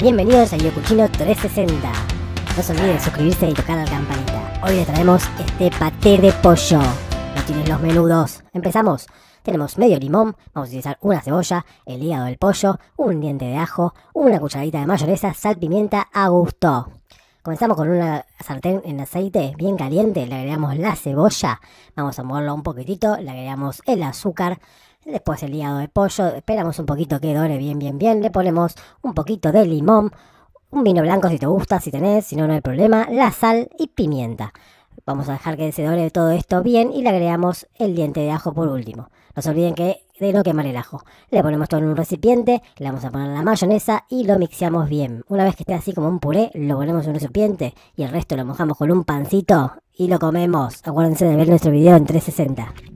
Bienvenidos a Yokuchino 360. No se olviden suscribirse y tocar la campanita. Hoy les traemos este paté de pollo. No tienen los menudos. Empezamos. Tenemos medio limón, vamos a utilizar una cebolla, el hígado del pollo, un diente de ajo, una cucharadita de mayonesa, sal, pimienta a gusto. Comenzamos con una sartén en aceite bien caliente, le agregamos la cebolla, vamos a moverlo un poquitito, le agregamos el azúcar, después el hígado de pollo, esperamos un poquito que dore bien, bien, bien, le ponemos un poquito de limón, un vino blanco si te gusta, si tenés, si no, no hay problema, la sal y pimienta. Vamos a dejar que se doble todo esto bien y le agregamos el diente de ajo por último. No se olviden que de no quemar el ajo. Le ponemos todo en un recipiente, le vamos a poner la mayonesa y lo mixeamos bien. Una vez que esté así como un puré, lo ponemos en un recipiente y el resto lo mojamos con un pancito y lo comemos. Acuérdense de ver nuestro video en 360.